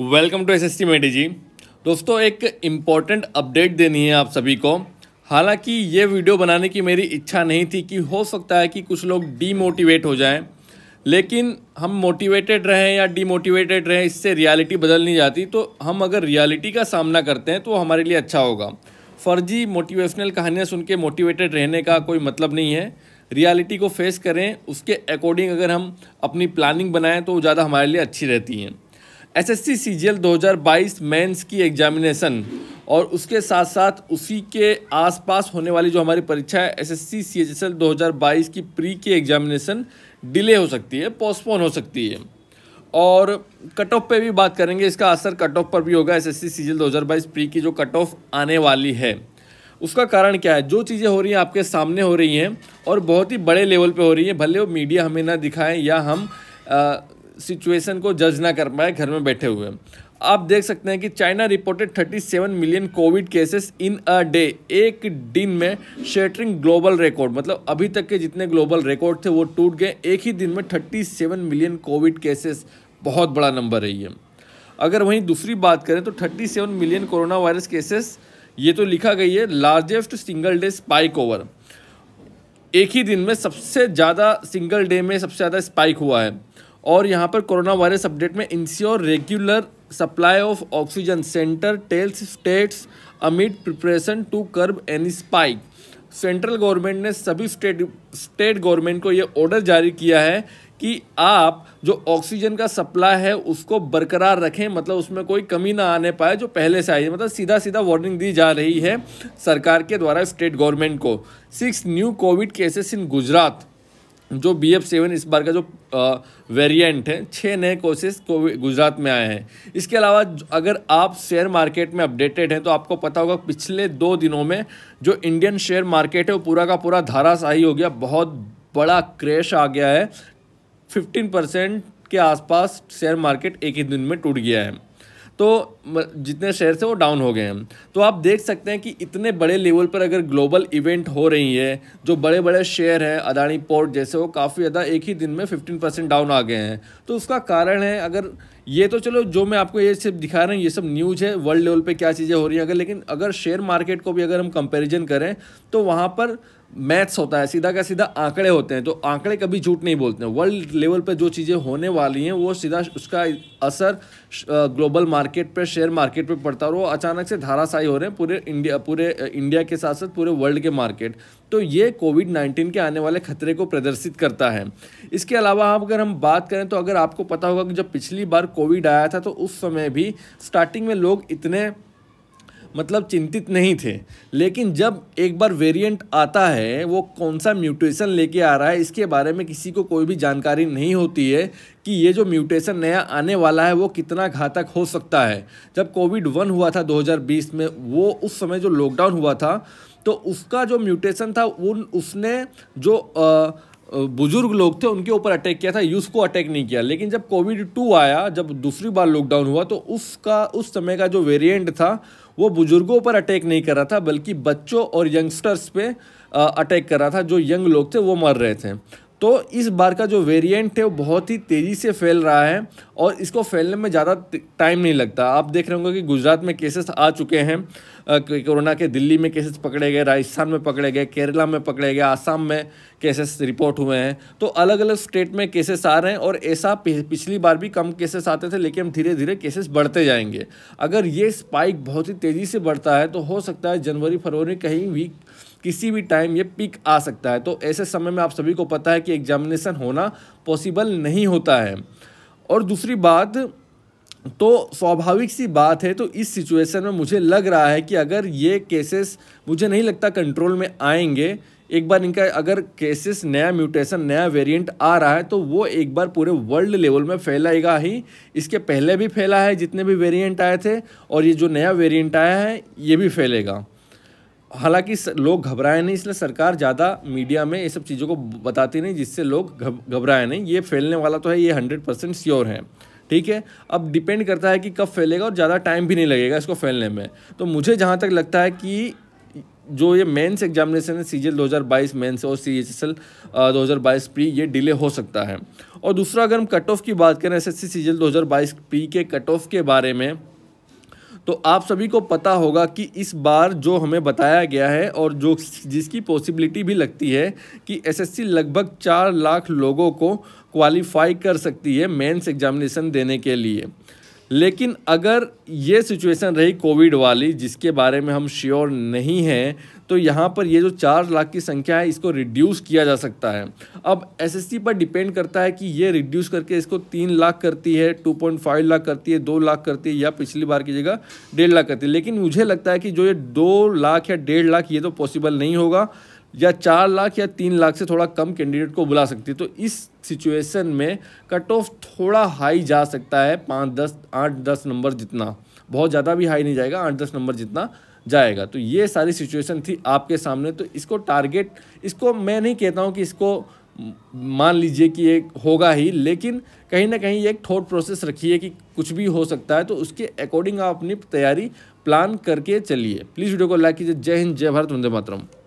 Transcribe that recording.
welcome to S S G दोस्तों एक important update देनी है आप सभी को हालांकि ये वीडियो बनाने की मेरी इच्छा नहीं थी कि हो सकता है कि कुछ लोग डीमोटिवेट हो जाएं लेकिन हम मोटिवेटेड रहें या डीमोटिवेटेड रहें इससे रियलिटी बदल नहीं जाती तो हम अगर रियलिटी का सामना करते हैं तो हमारे लिए अच्छा होगा फर्जी मोटिवेशनल कहानियाँ सुन के मोटिवेटेड रहने का कोई मतलब नहीं है रियलिटी को फेस करें उसके अकॉर्डिंग अगर हम अपनी प्लानिंग बनाएं तो ज़्यादा हमारे लिए अच्छी रहती हैं एसएससी सीजीएल 2022 मेंस की एग्जामिनेशन और उसके साथ साथ उसी के आसपास होने वाली जो हमारी परीक्षा है एसएससी सीएचएसएल 2022 की प्री की एग्जामिनेशन डिले हो सकती है पोस्टपोन हो सकती है और कट ऑफ पे भी बात करेंगे इसका असर कट ऑफ पर भी होगा एसएससी सीजीएल 2022 प्री की जो कट ऑफ आने वाली है उसका कारण क्या है जो चीज़ें हो रही हैं आपके सामने हो रही हैं और बहुत ही बड़े लेवल पर हो रही हैं भले वो मीडिया हमें ना दिखाएँ या हम सिचुएशन को जज ना कर पाए घर में बैठे हुए आप देख सकते हैं कि China reported 37 million covid cases in a day एक दिन में शेटरिंग ग्लोबल रिकॉर्ड मतलब अभी तक के जितने ग्लोबल रिकॉर्ड थे वो टूट गए एक ही दिन में 37 मिलियन कोविड केसेस बहुत बड़ा नंबर है ये अगर वहीं दूसरी बात करें तो 37 मिलियन कोरोना वायरस केसेस ये तो लिखा गई है largest single day spike over एक ही दिन में सबसे ज़्यादा सिंगल डे में सबसे ज़्यादा स्पाइक हुआ है और यहाँ पर कोरोना वायरस अपडेट में ensure regular supply of oxygen centre tells states amid preparation to curb any spike central government ने सभी स्टेट स्टेट गवर्नमेंट को ये ऑर्डर जारी किया है कि आप जो ऑक्सीजन का सप्लाई है उसको बरकरार रखें मतलब उसमें कोई कमी ना आने पाए जो पहले से आई है मतलब सीधा सीधा वार्निंग दी जा रही है सरकार के द्वारा स्टेट गवर्नमेंट को six new covid cases in Gujarat जो बी एफ सेवन इस बार का जो वेरिएंट है छः नए कोर्सेज गुजरात में आए हैं इसके अलावा अगर आप शेयर मार्केट में अपडेटेड हैं तो आपको पता होगा पिछले दो दिनों में जो इंडियन शेयर मार्केट है वो पूरा का पूरा धाराशाही हो गया बहुत बड़ा क्रैश आ गया है फिफ्टीन परसेंट के आसपास शेयर मार्केट एक ही दिन में टूट गया है तो जितने शेयर से वो डाउन हो गए हैं तो आप देख सकते हैं कि इतने बड़े लेवल पर अगर ग्लोबल इवेंट हो रही है जो बड़े बड़े शेयर हैं अदानी पोर्ट जैसे वो काफ़ी ज़्यादा एक ही दिन में फिफ्टीन परसेंट डाउन आ गए हैं तो उसका कारण है अगर ये तो चलो जो मैं आपको ये सिर्फ दिखा रहे हैं ये सब न्यूज़ है वर्ल्ड लेवल पर क्या चीज़ें हो रही हैं अगर लेकिन अगर शेयर मार्केट को भी अगर हम कंपेरिजन करें तो वहाँ पर मैथ्स होता है सीधा का सीधा आंकड़े होते हैं तो आंकड़े कभी झूठ नहीं बोलते हैं वर्ल्ड लेवल पर जो चीज़ें होने वाली हैं वो सीधा उसका असर ग्लोबल मार्केट पर शेयर मार्केट पर पड़ता है और वो अचानक से धाराशाही हो रहे हैं पूरे इंडिया पूरे इंडिया के साथ साथ पूरे वर्ल्ड के मार्केट तो ये कोविड नाइन्टीन के आने वाले खतरे को प्रदर्शित करता है इसके अलावा आप अगर हम बात करें तो अगर आपको पता होगा कि जब पिछली बार कोविड आया था तो उस समय भी स्टार्टिंग में लोग इतने मतलब चिंतित नहीं थे लेकिन जब एक बार वेरिएंट आता है वो कौन सा म्यूटेशन लेके आ रहा है इसके बारे में किसी को कोई भी जानकारी नहीं होती है कि ये जो म्यूटेशन नया आने वाला है वो कितना घातक हो सकता है जब कोविड वन हुआ था 2020 में वो उस समय जो लॉकडाउन हुआ था तो उसका जो म्यूटेशन था उन उसने जो आ, बुजुर्ग लोग थे उनके ऊपर अटैक किया था यूथ को अटैक नहीं किया लेकिन जब कोविड टू आया जब दूसरी बार लॉकडाउन हुआ तो उसका उस समय का जो वेरिएंट था वो बुजुर्गों पर अटैक नहीं कर रहा था बल्कि बच्चों और यंगस्टर्स पे अटैक कर रहा था जो यंग लोग थे वो मर रहे थे तो इस बार का जो वेरिएंट है वो बहुत ही तेज़ी से फैल रहा है और इसको फैलने में ज़्यादा टाइम नहीं लगता आप देख रहे होंगे कि गुजरात में केसेस आ चुके हैं कोरोना के दिल्ली में केसेस पकड़े गए राजस्थान में पकड़े गए केरला में पकड़े गए आसाम में केसेस रिपोर्ट हुए हैं तो अलग अलग स्टेट में केसेस आ रहे हैं और ऐसा पिछली बार भी कम केसेस आते थे लेकिन धीरे धीरे केसेस बढ़ते जाएंगे अगर ये स्पाइक बहुत ही तेज़ी से बढ़ता है तो हो सकता है जनवरी फरवरी कहीं वीक किसी भी टाइम ये पिक आ सकता है तो ऐसे समय में आप सभी को पता है कि एग्जामिनेशन होना पॉसिबल नहीं होता है और दूसरी बात तो स्वाभाविक सी बात है तो इस सिचुएशन में मुझे लग रहा है कि अगर ये केसेस मुझे नहीं लगता कंट्रोल में आएंगे एक बार इनका अगर केसेस नया म्यूटेशन नया वेरिएंट आ रहा है तो वो एक बार पूरे वर्ल्ड लेवल में फैलाएगा ही इसके पहले भी फैला है जितने भी वेरिएंट आए थे और ये जो नया वेरिएंट आया है ये भी फैलेगा हालांकि लोग घबराए नहीं इसलिए सरकार ज़्यादा मीडिया में ये सब चीज़ों को बताती नहीं जिससे लोग घबराए नहीं ये फैलने वाला तो है ये हंड्रेड परसेंट श्योर है ठीक है अब डिपेंड करता है कि कब फैलेगा और ज़्यादा टाइम भी नहीं लगेगा इसको फैलने में तो मुझे जहाँ तक लगता है कि जो ये मेंस एग्जामिनेशन है सी जी एल दो हज़ार बाईस मेन्स और सी एच एस एल दो हज़ार बाईस प्री ये डिले हो सकता है और दूसरा अगर हम कट ऑफ की बात करें S S C C G L दो हज़ार बाईस पी के कट ऑफ के बारे में तो आप सभी को पता होगा कि इस बार जो हमें बताया गया है और जो जिसकी पॉसिबिलिटी भी लगती है कि एसएससी लगभग चार लाख लोगों को क्वालिफाई कर सकती है मेंस एग्जामिनेशन देने के लिए लेकिन अगर ये सिचुएशन रही कोविड वाली जिसके बारे में हम श्योर नहीं हैं तो यहाँ पर ये जो चार लाख की संख्या है इसको रिड्यूस किया जा सकता है अब एसएससी पर डिपेंड करता है कि ये रिड्यूस करके इसको तीन लाख करती है टू पॉइंट फाइव लाख करती है दो लाख करती है या पिछली बार की जगह डेढ़ लाख करती है लेकिन मुझे लगता है कि जो ये दो लाख या डेढ़ लाख ये तो पॉसिबल नहीं होगा या चार लाख या तीन लाख से थोड़ा कम कैंडिडेट को बुला सकती है तो इस सिचुएशन में कट ऑफ थोड़ा हाई जा सकता है पाँच दस आठ दस नंबर जितना बहुत ज़्यादा भी हाई नहीं जाएगा आठ दस नंबर जितना जाएगा तो ये सारी सिचुएशन थी आपके सामने तो इसको टारगेट इसको मैं नहीं कहता हूँ कि इसको मान लीजिए कि ये होगा ही लेकिन कहीं ना कहीं एक थॉट प्रोसेस रखिए कि कुछ भी हो सकता है तो उसके अकॉर्डिंग आप अपनी तैयारी प्लान करके चलिए प्लीज़ वीडियो को लाइक कीजिए जय हिंद जय भारत वंदे मातरम